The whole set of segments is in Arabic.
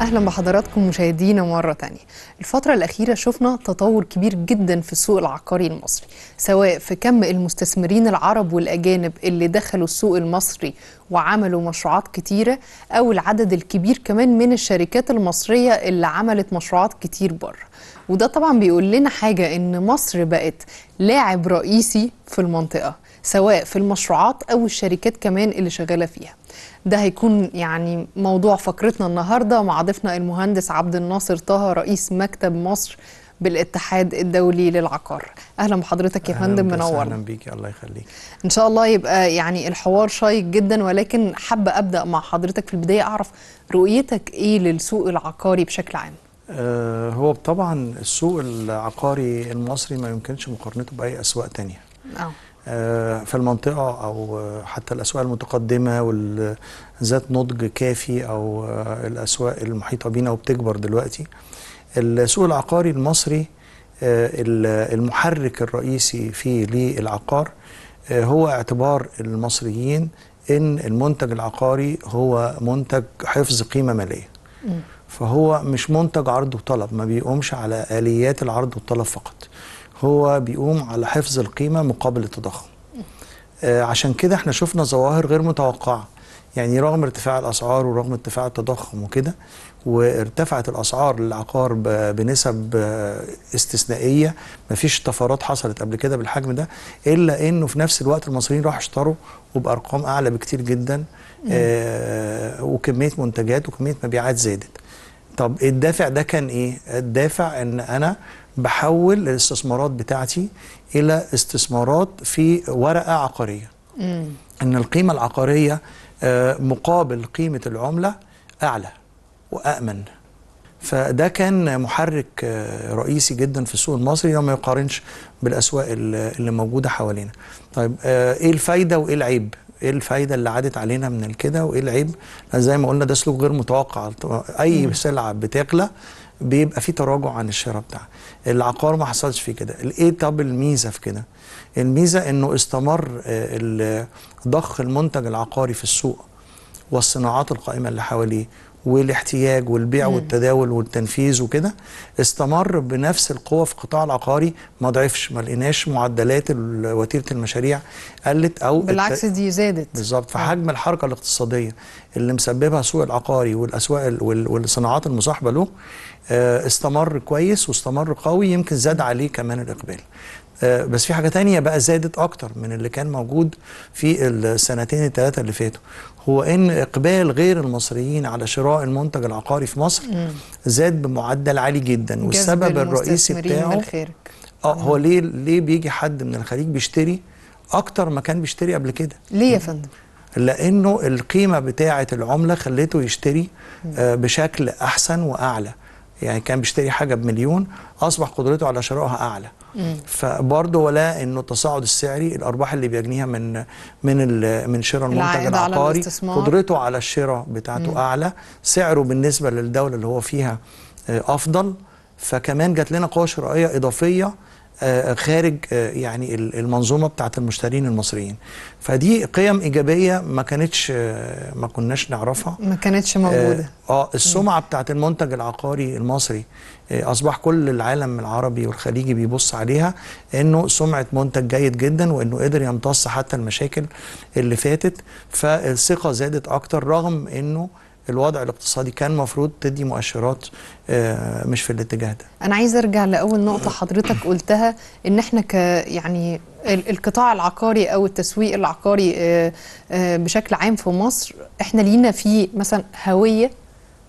اهلا بحضراتكم مشاهدينا مره تانية الفتره الاخيره شفنا تطور كبير جدا في السوق العقاري المصري سواء في كم المستثمرين العرب والاجانب اللي دخلوا السوق المصري وعملوا مشروعات كتيره او العدد الكبير كمان من الشركات المصريه اللي عملت مشروعات كتير بره وده طبعا بيقول لنا حاجه ان مصر بقت لاعب رئيسي في المنطقه سواء في المشروعات او الشركات كمان اللي شغاله فيها ده هيكون يعني موضوع فقرتنا النهارده مع ضيفنا المهندس عبد الناصر طه رئيس مكتب مصر بالاتحاد الدولي للعقار اهلا بحضرتك يا فندم منور اهلا بيك الله يخليك ان شاء الله يبقى يعني الحوار شيق جدا ولكن حابه ابدا مع حضرتك في البدايه اعرف رؤيتك ايه للسوق العقاري بشكل عام آه، هو طبعا السوق العقاري المصري ما يمكنش مقارنته باي اسواق تانية آه. آه، في المنطقة أو حتى الأسواق المتقدمة ذات نضج كافي أو آه، الأسواق المحيطة بينا وبتكبر دلوقتي السوق العقاري المصري آه، المحرك الرئيسي فيه للعقار هو اعتبار المصريين ان المنتج العقاري هو منتج حفظ قيمه ماليه فهو مش منتج عرض وطلب ما بيقومش على اليات العرض والطلب فقط هو بيقوم على حفظ القيمه مقابل التضخم آه، عشان كده احنا شفنا ظواهر غير متوقعه يعني رغم ارتفاع الاسعار ورغم ارتفاع التضخم وكده وارتفعت الاسعار للعقار بنسب آه، استثنائيه مفيش طفرات حصلت قبل كده بالحجم ده الا انه في نفس الوقت المصريين راحوا اشتروا وبارقام اعلى بكتير جدا آه وكميه منتجات وكميه مبيعات زادت طب الدافع ده كان ايه الدافع ان انا بحول الاستثمارات بتاعتي الى استثمارات في ورقه عقاريه مم. ان القيمه العقاريه آه، مقابل قيمه العمله اعلى وامن فده كان محرك آه، رئيسي جدا في السوق المصري ما يقارنش بالاسواق اللي موجوده حوالينا طيب آه، ايه الفايده وايه العيب ايه الفايده اللي عادت علينا من كده وايه العيب زي ما قلنا ده سلوك غير متوقع اي سلعه بتغلى بيبقى في تراجع عن الشراء بتاعها العقار ما حصلش فيه كده الايه طب الميزه في كده الميزه انه استمر آه، ضخ المنتج العقاري في السوق والصناعات القائمه اللي حواليه والاحتياج والبيع مم. والتداول والتنفيذ وكده استمر بنفس القوه في القطاع العقاري ما ضعفش ما لقيناش معدلات وتيره المشاريع قلت او بالعكس الت... دي زادت بالظبط فحجم آه. الحركه الاقتصاديه اللي مسببها سوق العقاري والاسواق والصناعات المصاحبه له آه، استمر كويس واستمر قوي يمكن زاد عليه كمان الاقبال آه، بس في حاجه تانية بقى زادت اكتر من اللي كان موجود في السنتين الثلاثه اللي فاتوا هو ان اقبال غير المصريين على شراء المنتج العقاري في مصر زاد بمعدل عالي جدا والسبب الرئيسي بتاعه اه هو ليه ليه بيجي حد من الخليج بيشتري اكتر ما كان بيشتري قبل كده ليه يا فندم لانه القيمه بتاعه العمله خلته يشتري آه، بشكل احسن واعلى يعني كان بيشتري حاجه بمليون اصبح قدرته على شرائها اعلى فبرضه ولا انه التصاعد السعري الارباح اللي بيجنيها من من من شراء المنتج العقاري قدرته على الشراء بتاعته مم. اعلى سعره بالنسبه للدوله اللي هو فيها آه، افضل فكمان جات لنا قوه شرائيه اضافيه آه، آه، خارج آه، يعني المنظومه بتاعه المشترين المصريين فدي قيم ايجابيه ما كانتش ما كناش نعرفها ما كانتش موجوده اه السمعه بتاعه المنتج العقاري المصري اصبح كل العالم العربي والخليجي بيبص عليها انه سمعه منتج جيد جدا وانه قدر يمتص حتى المشاكل اللي فاتت فالثقه زادت اكتر رغم انه الوضع الاقتصادي كان المفروض تدي مؤشرات آه، مش في الاتجاه ده انا عايز ارجع لاول نقطه حضرتك قلتها ان احنا ك يعني القطاع العقاري او التسويق العقاري آه، آه، بشكل عام في مصر احنا لينا فيه مثلا هويه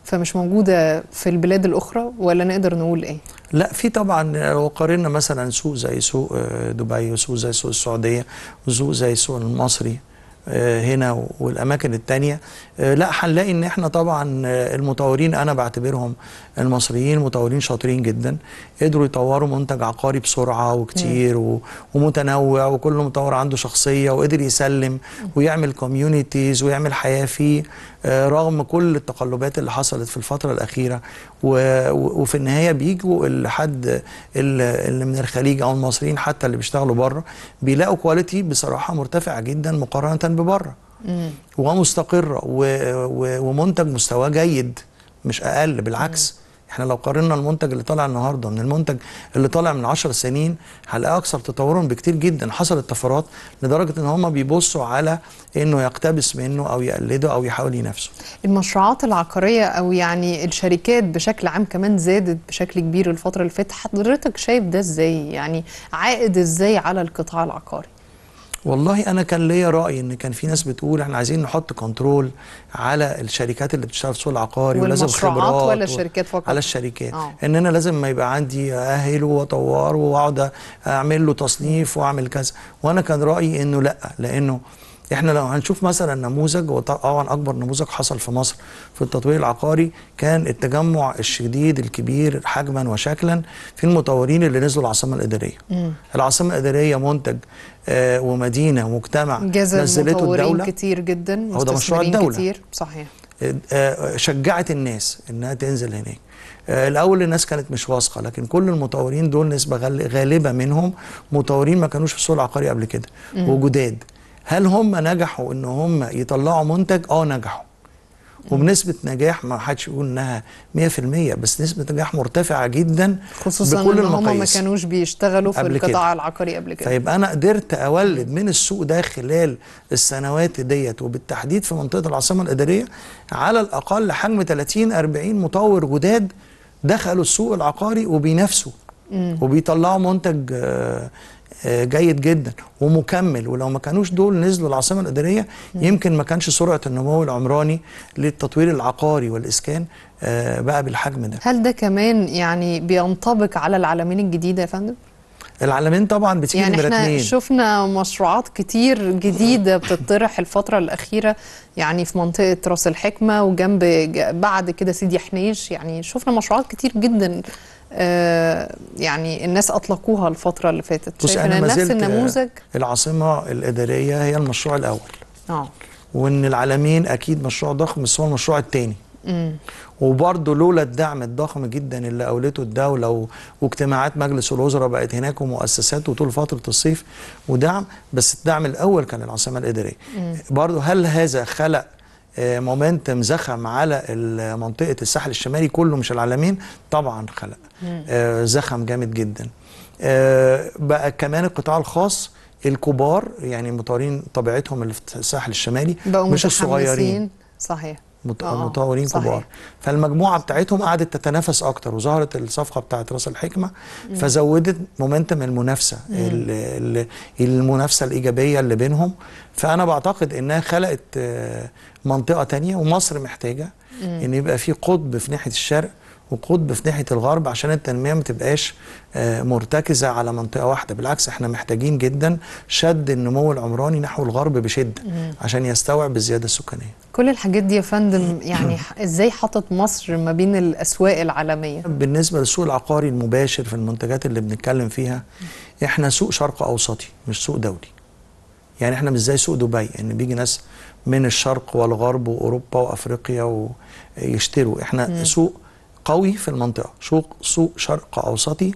فمش موجوده في البلاد الاخرى ولا نقدر نقول ايه لا في طبعا لو قارنا مثلا سوق زي سوق دبي وسوق زي سوق السعوديه وسوق زي السوق المصري آه، هنا والاماكن التانية آه، لا هنلاقي ان احنا طبعا آه، المطورين انا بعتبرهم المصريين مطورين شاطرين جدا قدروا يطوروا منتج عقاري بسرعه وكتير ومتنوع وكل مطور عنده شخصيه وقدر يسلم ويعمل كوميونيتيز ويعمل حياه فيه آه، رغم كل التقلبات اللي حصلت في الفترة الأخيرة وفي النهاية بيجوا لحد اللي من الخليج أو المصريين حتى اللي بيشتغلوا بره بيلاقوا كواليتي بصراحة مرتفعة جدا مقارنة ببره ومستقرة ومنتج مستواه جيد مش أقل بالعكس احنا لو قارنا المنتج اللي طالع النهارده من المنتج اللي طالع من 10 سنين هنلاقيه اكثر تطورا بكتير جدا حصلت طفرات لدرجه ان هم بيبصوا على انه يقتبس منه او يقلده او يحاول ينافسه. المشروعات العقاريه او يعني الشركات بشكل عام كمان زادت بشكل كبير الفتره اللي فاتت، حضرتك شايف ده ازاي؟ يعني عائد ازاي على القطاع العقاري؟ والله انا كان ليا راي ان كان في ناس بتقول احنا عايزين نحط كنترول على الشركات اللي بتشتغل في السوق العقاري ولازم خبرات ولا الشركات فقط على الشركات أوه. ان انا لازم ما يبقى عندي اهله وطوار واقعد اعمل له تصنيف واعمل كذا وانا كان رايي انه لا لانه احنا لو هنشوف مثلا نموذج وطبعا اه اكبر نموذج حصل في مصر في التطوير العقاري كان التجمع الشديد الكبير حجما وشكلا في المطورين اللي نزلوا العاصمه الاداريه مم. العاصمه الاداريه منتج آه ومدينه ومجتمع نزلته الدوله كتير جدا هو ده مشروع الدوله كتير صحيح آه،, آه شجعت الناس انها تنزل هناك آه، الاول الناس كانت مش واثقه لكن كل المطورين دول نسبه غالبه منهم مطورين ما كانوش في السوق العقاري قبل كده وجداد هل هم نجحوا ان هم يطلعوا منتج اه نجحوا وبنسبة نجاح ما حدش يقول انها 100% بس نسبة نجاح مرتفعة جدا خصوصا بكل ان هم ما كانوش بيشتغلوا في القطاع العقاري قبل كده طيب انا قدرت اولد من السوق ده خلال السنوات ديت وبالتحديد في منطقة العاصمة الادارية على الاقل حجم 30 40 مطور جداد دخلوا السوق العقاري وبينافسوا وبيطلعوا منتج آه، آه، جيد جدا ومكمل ولو ما كانوش دول نزلوا العاصمه الاداريه يمكن ما كانش سرعه النمو العمراني للتطوير العقاري والاسكان آه، بقى بالحجم ده هل ده كمان يعني بينطبق على العالمين الجديده يا فندم العالمين طبعا بتيجي يعني احنا شفنا مشروعات كتير جديده بتطرح الفتره الاخيره يعني في منطقه راس الحكمه وجنب بعد كده سيدي حنيش يعني شفنا مشروعات كتير جدا آه، يعني الناس اطلقوها الفتره اللي فاتت بص انا نفس النموذج العاصمه الاداريه هي المشروع الاول اه وان العالمين اكيد مشروع ضخم بس هو المشروع الثاني وبرضه لولا الدعم الضخم جدا اللي اولته الدوله و... واجتماعات مجلس الوزراء بقت هناك ومؤسسات وطول فتره الصيف ودعم بس الدعم الاول كان العاصمه الاداريه برضه هل هذا خلق مومنتم آه، زخم على منطقه الساحل الشمالي كله مش العالمين طبعا خلق آه، زخم جامد جدا آه، بقى كمان القطاع الخاص الكبار يعني المطورين طبيعتهم اللي في الساحل الشمالي مش الصغيرين صحيح آه، مطورين كبار فالمجموعه بتاعتهم قعدت تتنافس اكتر وظهرت الصفقه بتاعت راس الحكمه فزودت مومنتم المنافسه المنافسه الايجابيه اللي بينهم فانا بعتقد انها خلقت آه، منطقه تانية ومصر محتاجه ان يبقى في قطب في ناحيه الشرق وقطب في ناحيه الغرب عشان التنميه ما تبقاش آه، مرتكزه على منطقه واحده بالعكس احنا محتاجين جدا شد النمو العمراني نحو الغرب بشده عشان يستوعب الزياده السكانيه كل الحاجات دي يا فندم يعني ازاي حاطط مصر ما بين الاسواق العالميه بالنسبه للسوق العقاري المباشر في المنتجات اللي بنتكلم فيها احنا سوق شرق اوسطي مش سوق دولي يعني احنا مش زي سوق دبي ان بيجي ناس من الشرق والغرب واوروبا وافريقيا ويشتروا احنا مم. سوق قوي في المنطقه سوق سوق شرق اوسطي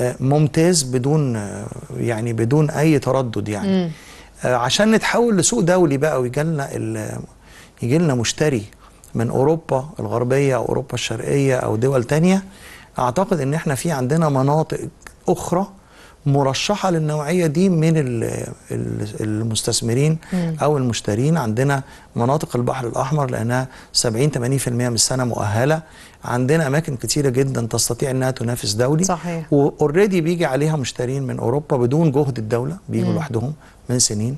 آه، ممتاز بدون آه، يعني بدون اي تردد يعني م. آه، عشان نتحول لسوق دولي بقى ويجي لنا يجي لنا مشتري من اوروبا الغربيه او اوروبا الشرقيه او دول تانية اعتقد ان احنا في عندنا مناطق اخرى مرشحه للنوعيه دي من المستثمرين او المشترين عندنا مناطق البحر الاحمر لانها 70 80% من السنه مؤهله عندنا اماكن كتيره جدا تستطيع انها تنافس دولي صحيح واوريدي بيجي عليها مشترين من اوروبا بدون جهد الدوله بيجوا لوحدهم من سنين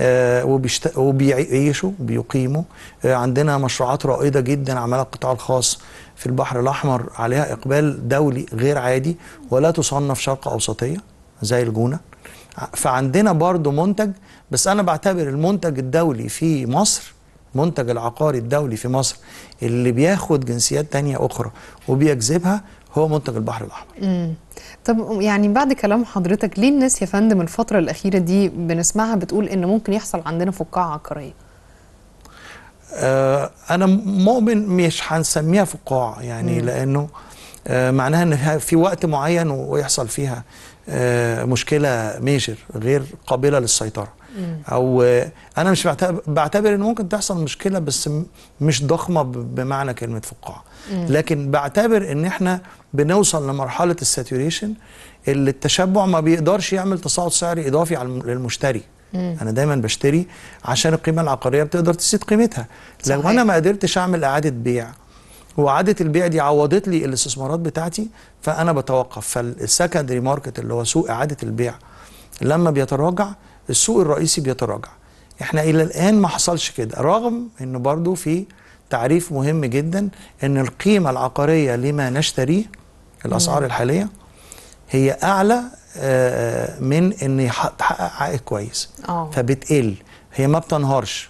آه، وبيشت... وبيعيشوا بيقيموا آه، عندنا مشروعات رائده جدا عملها القطاع الخاص في البحر الاحمر عليها اقبال دولي غير عادي ولا تصنف شرق اوسطيه زي الجونه فعندنا برضو منتج بس انا بعتبر المنتج الدولي في مصر المنتج العقاري الدولي في مصر اللي بياخد جنسيات تانية أخرى وبيجذبها هو منتج البحر الأحمر مم. طب يعني بعد كلام حضرتك ليه الناس يا فندم الفترة الأخيرة دي بنسمعها بتقول إن ممكن يحصل عندنا فقاعة عقارية آه أنا مؤمن مش هنسميها فقاعة يعني مم. لأنه آه معناها ان في وقت معين ويحصل فيها آه، مشكله ميجر غير قابله للسيطره او آه، انا مش بعتبر ان ممكن تحصل مشكله بس مش ضخمه بمعنى كلمه فقاعه لكن بعتبر ان احنا بنوصل لمرحله الساتوريشن اللي التشبع ما بيقدرش يعمل تصاعد سعري اضافي للمشتري انا دايما بشتري عشان القيمه العقاريه بتقدر تزيد قيمتها صحيح. لو انا ما قدرتش اعمل اعاده بيع وعاده البيع دي عوضت لي الاستثمارات بتاعتي فانا بتوقف فالسكندري ماركت اللي هو سوق اعاده البيع لما بيتراجع السوق الرئيسي بيتراجع احنا الى الان ما حصلش كده رغم انه برضو في تعريف مهم جدا ان القيمه العقاريه لما نشتريه الاسعار الحاليه هي اعلى آه، آه، من ان تحقق عائد كويس أوه. فبتقل هي ما بتنهارش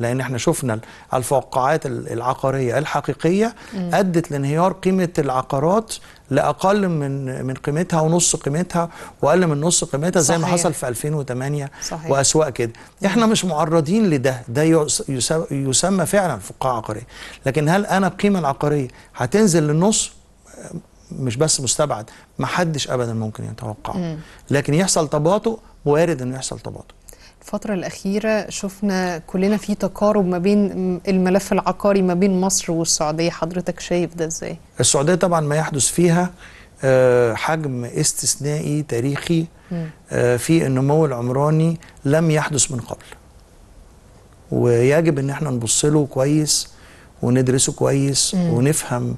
لان احنا شفنا الفقاعات العقاريه الحقيقيه ادت لانهيار قيمه العقارات لاقل من من قيمتها ونص قيمتها واقل من نص قيمتها زي صحيح. ما حصل في 2008 واسواق كده احنا مش معرضين لده ده يسمى فعلا فقاعه عقاريه لكن هل انا القيمه العقاريه هتنزل للنص مش بس مستبعد ما حدش ابدا ممكن يتوقعه لكن يحصل تباطؤ وارد انه يحصل تباطؤ الفترة الأخيرة شفنا كلنا في تقارب ما بين الملف العقاري ما بين مصر والسعودية حضرتك شايف ده إزاي؟ السعودية طبعا ما يحدث فيها آه، حجم استثنائي تاريخي آه، في النمو العمراني لم يحدث من قبل ويجب ان احنا نبص له كويس وندرسه كويس ونفهم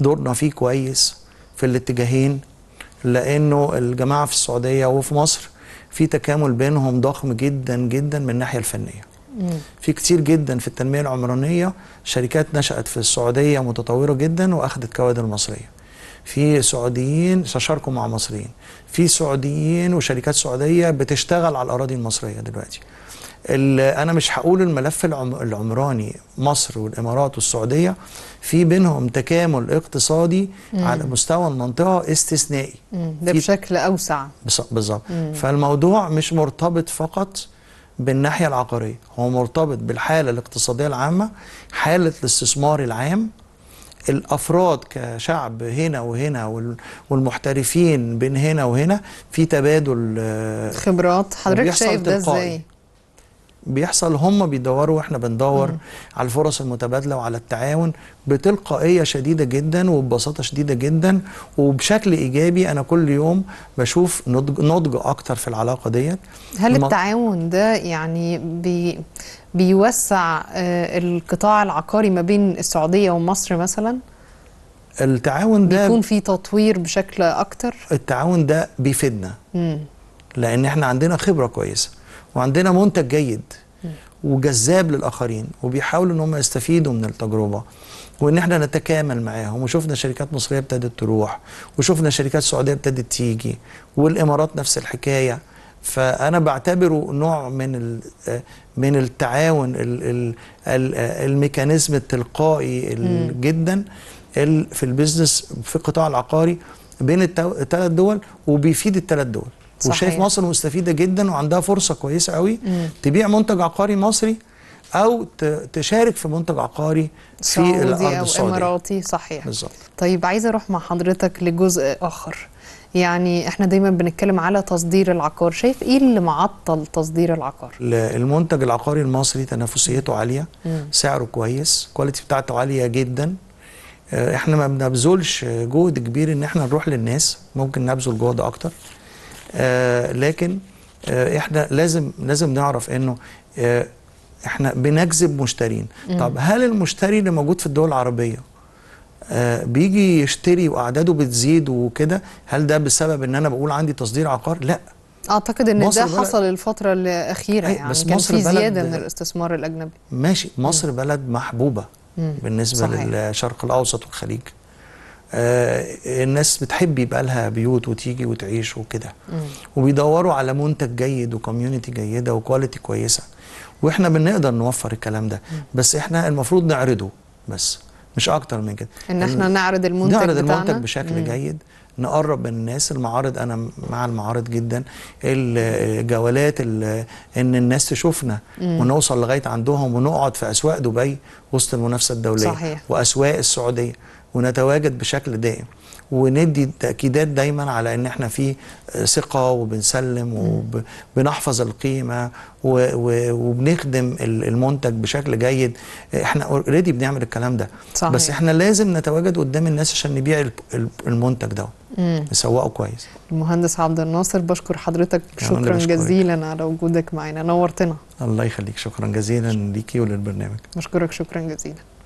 دورنا فيه كويس في الاتجاهين لانه الجماعه في السعوديه وفي مصر في تكامل بينهم ضخم جدا جدا من الناحيه الفنيه في كتير جدا في التنميه العمرانيه شركات نشات في السعوديه متطوره جدا واخذت كوادر مصريه في سعوديين تشاركوا مع مصريين في سعوديين وشركات سعوديه بتشتغل على الاراضي المصريه دلوقتي انا مش هقول الملف العمراني مصر والامارات والسعوديه في بينهم تكامل اقتصادي مم. على مستوى المنطقه استثنائي مم. ده بشكل اوسع بالظبط فالموضوع مش مرتبط فقط بالناحيه العقاريه هو مرتبط بالحاله الاقتصاديه العامه حاله الاستثمار العام الافراد كشعب هنا وهنا والمحترفين بين هنا وهنا في تبادل آه، خبرات حضرتك شايف ده ازاي بيحصل هم بيدوروا واحنا بندور مم. على الفرص المتبادله وعلى التعاون بتلقائيه شديده جدا وببساطه شديده جدا وبشكل ايجابي انا كل يوم بشوف نضج, نضج اكتر في العلاقه ديت هل الم... التعاون ده يعني بي بيوسع آه، القطاع العقاري ما بين السعوديه ومصر مثلا؟ التعاون ده بيكون في تطوير بشكل اكتر التعاون ده بيفيدنا مم. لان احنا عندنا خبره كويسه وعندنا منتج جيد وجذاب للاخرين وبيحاولوا ان هم يستفيدوا من التجربه وان احنا نتكامل معاهم وشفنا شركات مصريه ابتدت تروح وشفنا شركات سعوديه ابتدت تيجي والامارات نفس الحكايه فانا بعتبره نوع من آه، من التعاون آه، الميكانيزم التلقائي جدا في البيزنس في القطاع العقاري بين الثلاث دول وبيفيد الثلاث دول صحيح. وشايف مصر مستفيده جدا وعندها فرصه كويسه قوي مم. تبيع منتج عقاري مصري او تشارك في منتج عقاري في الارض أو السعوديه اماراتي صحيح بالظبط طيب عايزه اروح مع حضرتك لجزء اخر يعني احنا دايما بنتكلم على تصدير العقار شايف ايه اللي معطل تصدير العقار المنتج العقاري المصري تنافسيته عاليه مم. سعره كويس الكواليتي بتاعته عاليه جدا آه، احنا ما بنبذلش جهد كبير ان احنا نروح للناس ممكن نبذل جهد اكتر آه، لكن آه، احنا لازم لازم نعرف انه آه، احنا بنجذب مشترين طب هل المشتري اللي موجود في الدول العربيه بيجي يشتري واعداده بتزيد وكده هل ده بسبب ان انا بقول عندي تصدير عقار لا اعتقد ان ده حصل الفتره الاخيره يعني بس كان في زياده من الاستثمار الاجنبي ماشي مصر م. بلد محبوبه م. بالنسبه صحيح. للشرق الاوسط والخليج آه، الناس بتحب يبقى لها بيوت وتيجي وتعيش وكده وبيدوروا على منتج جيد وكوميونتي جيده وكواليتي كويسه واحنا بنقدر نوفر الكلام ده بس احنا المفروض نعرضه بس مش اكتر من كده ان احنا نعرض المنتج نعرض بتاعنا. المنتج بشكل مم. جيد نقرب من الناس المعارض انا مع المعارض جدا الجولات ان الناس تشوفنا مم. ونوصل لغايه عندهم ونقعد في اسواق دبي وسط المنافسه الدوليه صحيح. واسواق السعوديه ونتواجد بشكل دائم وندي تاكيدات دايما على ان احنا في ثقه وبنسلم وبنحفظ القيمه وبنخدم المنتج بشكل جيد احنا اوريدي بنعمل الكلام ده صحيح. بس احنا لازم نتواجد قدام الناس عشان نبيع المنتج ده نسوقه كويس المهندس عبد الناصر بشكر حضرتك شكرا جزيلا على وجودك معنا نورتنا الله يخليك شكرا جزيلا ليكي وللبرنامج بشكرك شكرا جزيلا